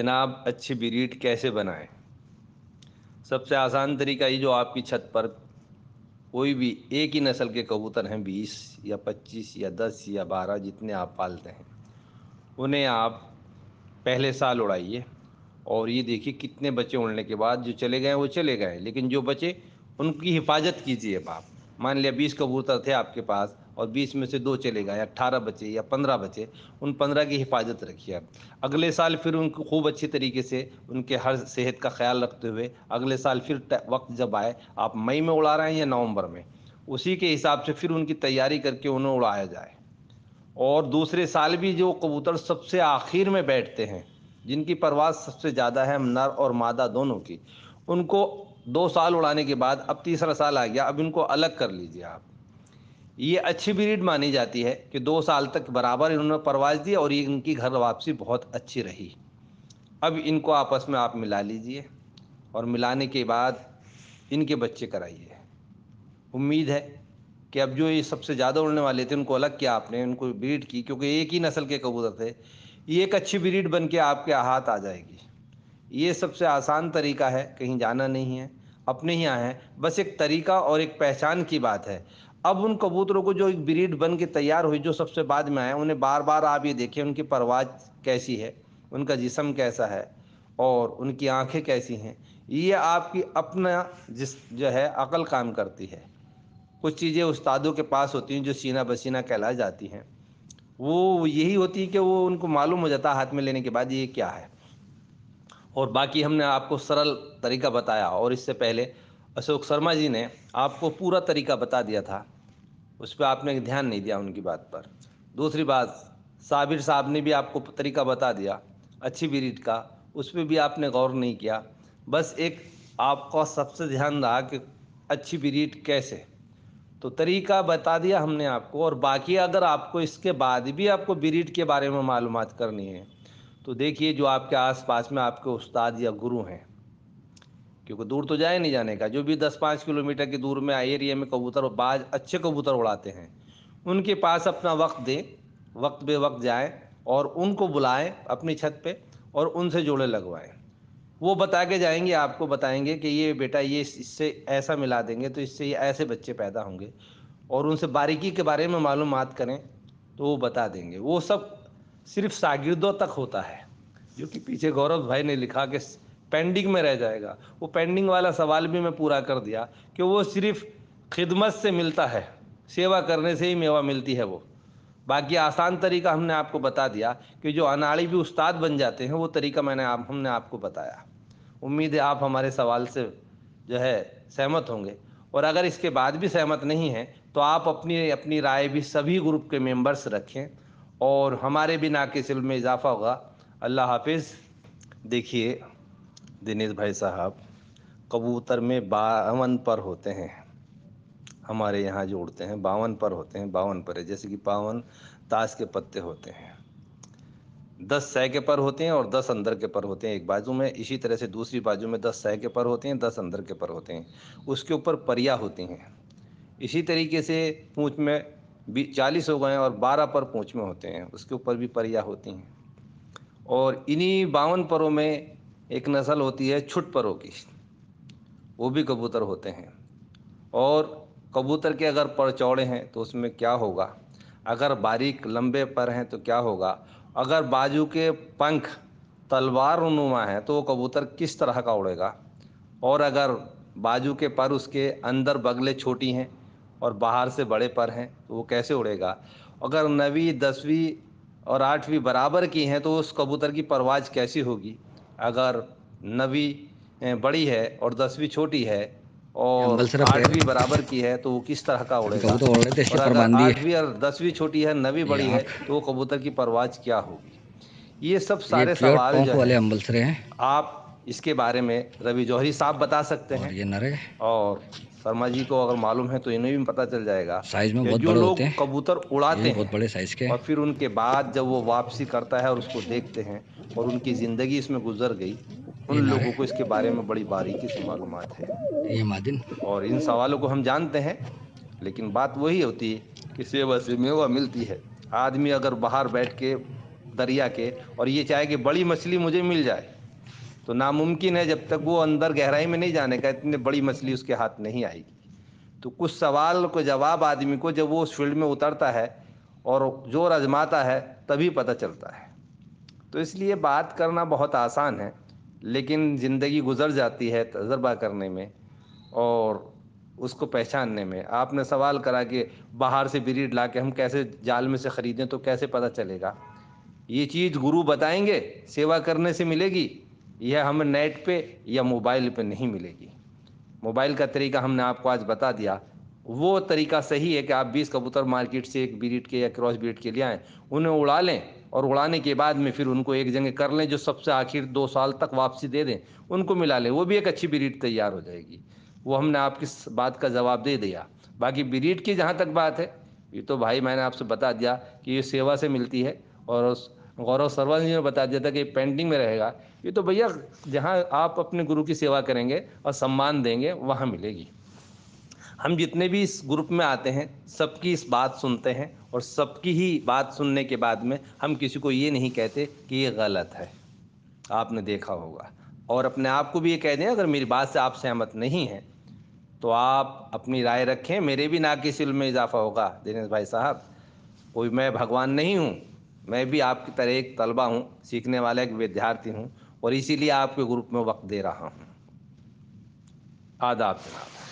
जनाब अच्छी बिरीट कैसे बनाएं सबसे आसान तरीका ये जो आपकी छत पर कोई भी एक ही नस्ल के कबूतर हैं बीस या पच्चीस या दस या बारह जितने आप पालते हैं उन्हें आप पहले साल उड़ाइए और ये देखिए कितने बच्चे उड़ने के बाद जो चले गए वो चले गए लेकिन जो बचे उनकी हिफाजत कीजिए आप मान लिया बीस कबूतर थे आपके पास और 20 में से दो चले गए अट्ठारह बचे या पंद्रह बचे उन पंद्रह की हिफाजत रखिए अगले साल फिर उनको खूब अच्छी तरीके से उनके हर सेहत का ख्याल रखते हुए अगले साल फिर वक्त जब आए आप मई में उड़ा रहे हैं या नवंबर में उसी के हिसाब से फिर उनकी तैयारी करके उन्हें उड़ाया जाए और दूसरे साल भी जो कबूतर सबसे आखिर में बैठते हैं जिनकी परवाज सबसे ज़्यादा है नर और मादा दोनों की उनको दो साल उड़ाने के बाद अब तीसरा साल आ गया अब इनको अलग कर लीजिए आप ये अच्छी ब्रीड मानी जाती है कि दो साल तक बराबर इन्होंने परवाज दी और ये इनकी घर वापसी बहुत अच्छी रही अब इनको आपस में आप मिला लीजिए और मिलाने के बाद इनके बच्चे कराइए उम्मीद है कि अब जो ये सबसे ज़्यादा उड़ने वाले थे उनको अलग किया आपने उनको ब्रीड की क्योंकि एक ही नस्ल के कबूतर थे ये एक अच्छी ब्रीड बन के आपके हाथ आ जाएगी ये सबसे आसान तरीका है कहीं जाना नहीं है अपने ही आए हैं बस एक तरीका और एक पहचान की बात है अब उन कबूतरों को जो एक ब्रीड बन के तैयार हुई जो सबसे बाद में आए उन्हें बार बार आप ये देखें उनकी परवाज कैसी है उनका जिसम कैसा है और उनकी आंखें कैसी हैं ये आपकी अपना जिस जो है अकल काम करती है कुछ चीज़ें उस्तादों के पास होती हैं जो सीना बसीना कहला जाती हैं वो यही होती है कि वो उनको मालूम हो जाता हाथ में लेने के बाद ये क्या है और बाकी हमने आपको सरल तरीका बताया और इससे पहले अशोक शर्मा जी ने आपको पूरा तरीका बता दिया था उस पर आपने ध्यान नहीं दिया उनकी बात पर दूसरी बात साबिर साहब ने भी आपको तरीका बता दिया अच्छी बिरीट का उस पर भी आपने गौर नहीं किया बस एक आपका सबसे ध्यान रहा कि अच्छी बिरीट कैसे तो तरीका बता दिया हमने आपको और बाकी अगर आपको इसके बाद भी आपको बिरीट के बारे में मालूम करनी है तो देखिए जो आपके आसपास में आपके उस्ताद या गुरु हैं क्योंकि दूर तो जाए नहीं जाने का जो भी दस पाँच किलोमीटर की दूर में एरिया में कबूतर बाज अच्छे कबूतर उड़ाते हैं उनके पास अपना वक्त दें वक्त बे वक्त जाएँ और उनको बुलाएं अपनी छत पे और उनसे जोड़े लगवाएं वो बता के जाएंगे आपको बताएंगे कि ये बेटा ये इससे ऐसा मिला देंगे तो इससे ये ऐसे बच्चे पैदा होंगे और उनसे बारीकी के बारे में मालूम करें तो वो बता देंगे वो सब सिर्फ शागिर्दों तक होता है जो कि पीछे गौरव भाई ने लिखा कि पेंडिंग में रह जाएगा वो पेंडिंग वाला सवाल भी मैं पूरा कर दिया कि वो सिर्फ खिदमत से मिलता है सेवा करने से ही मेवा मिलती है वो बाकी आसान तरीका हमने आपको बता दिया कि जो अनाड़ी भी उस्ताद बन जाते हैं वो तरीका मैंने आप हमने आपको बताया उम्मीद है आप हमारे सवाल से जो है सहमत होंगे और अगर इसके बाद भी सहमत नहीं है तो आप अपनी अपनी राय भी सभी ग्रुप के मेंबर्स रखें और हमारे भी नाके सिल में इजाफा होगा अल्लाह हाफिज़ देखिए दिनेश भाई साहब कबूतर में बावन पर होते हैं हमारे यहाँ जो उड़ते हैं बावन पर होते हैं बावन पर है जैसे कि बावन ताश के पत्ते होते हैं दस सह के पर होते हैं और दस अंदर के पर होते हैं एक बाजू में इसी तरह से दूसरी बाजू में दस सह के पर होते हैं दस अंदर के पर होते हैं उसके ऊपर परिया होती हैं इसी तरीके से पूँछ में भी चालीस हो गए और बारह पर पूँछ में होते हैं उसके ऊपर भी परिया होती हैं और इन्हीं बावन परों में एक नस्ल होती है छुट परों की वो भी कबूतर होते हैं और कबूतर के अगर पर चौड़े हैं तो उसमें क्या होगा अगर बारीक लंबे पर हैं तो क्या होगा अगर बाजू के पंख तलवार नुमा है तो वो कबूतर किस तरह का उड़ेगा और अगर बाजू के पर उसके अंदर बगले छोटी हैं और बाहर से बड़े पर हैं तो वो कैसे उड़ेगा अगर नवी दसवीं और आठवीं बराबर की हैं तो उस कबूतर की परवाज कैसी होगी अगर नवी बड़ी है और दसवीं छोटी है और आठवीं बराबर की है तो वो किस तरह का उड़ेगा तो आठवीं और दसवीं छोटी है नवी बड़ी है तो वो कबूतर की परवाज क्या होगी ये सब सारे सवाल जो है आप इसके बारे में रवि जौहरी साहब बता सकते हैं ये नरे और शर्मा जी को अगर मालूम है तो इन्हें भी पता चल जाएगा साइज में बहुत जो बड़े लोग होते हैं कबूतर उड़ाते हैं बहुत बड़े साइज के और फिर उनके बाद जब वो वापसी करता है और उसको देखते हैं और उनकी ज़िंदगी इसमें गुजर गई उन लोगों को इसके बारे में बड़ी बारीकी से मालूम है ये मादिन और इन सवालों को हम जानते हैं लेकिन बात वही होती है कि सेवा से मेवा मिलती है आदमी अगर बाहर बैठ के दरिया के और ये चाहे कि बड़ी मछली मुझे मिल जाए तो नामुमकिन है जब तक वो अंदर गहराई में नहीं जाने का इतनी बड़ी मछली उसके हाथ नहीं आएगी तो कुछ सवाल को जवाब आदमी को जब वो उस फील्ड में उतरता है और जोर आजमाता है तभी पता चलता है तो इसलिए बात करना बहुत आसान है लेकिन ज़िंदगी गुजर जाती है तजर्बा करने में और उसको पहचानने में आपने सवाल करा कि बाहर से ब्रीड ला के हम कैसे जाल में से ख़रीदें तो कैसे पता चलेगा ये चीज़ गुरु बताएंगे सेवा करने से मिलेगी यह हमें नेट पे या मोबाइल पे नहीं मिलेगी मोबाइल का तरीका हमने आपको आज बता दिया वो तरीका सही है कि आप 20 कबूतर मार्केट से एक ब्रीड के या क्रॉस ब्रीड के लिए आएँ उन्हें उड़ा लें और उड़ाने के बाद में फिर उनको एक जगह कर लें जो सबसे आखिर दो साल तक वापसी दे दें उनको मिला लें वो भी एक अच्छी ब्रीड तैयार हो जाएगी वो हमने आपकी बात का जवाब दे दिया बाकी ब्रीड की जहाँ तक बात है ये तो भाई मैंने आपसे बता दिया कि ये सेवा से मिलती है और गौरव सरवाल जी ने बता दिया था कि पेंटिंग में रहेगा ये तो भैया जहाँ आप अपने गुरु की सेवा करेंगे और सम्मान देंगे वहाँ मिलेगी हम जितने भी इस ग्रुप में आते हैं सबकी इस बात सुनते हैं और सबकी ही बात सुनने के बाद में हम किसी को ये नहीं कहते कि ये गलत है आपने देखा होगा और अपने आप को भी ये कह दें अगर मेरी बात से आप सहमत नहीं हैं तो आप अपनी राय रखें मेरे भी ना किसी में इजाफा होगा दिनेश भाई साहब कोई मैं भगवान नहीं हूँ मैं भी आपकी तरह एक तलबा हूँ सीखने वाला एक विद्यार्थी हूँ और इसीलिए आपके ग्रुप में वक्त दे रहा हूँ आदाब जनाब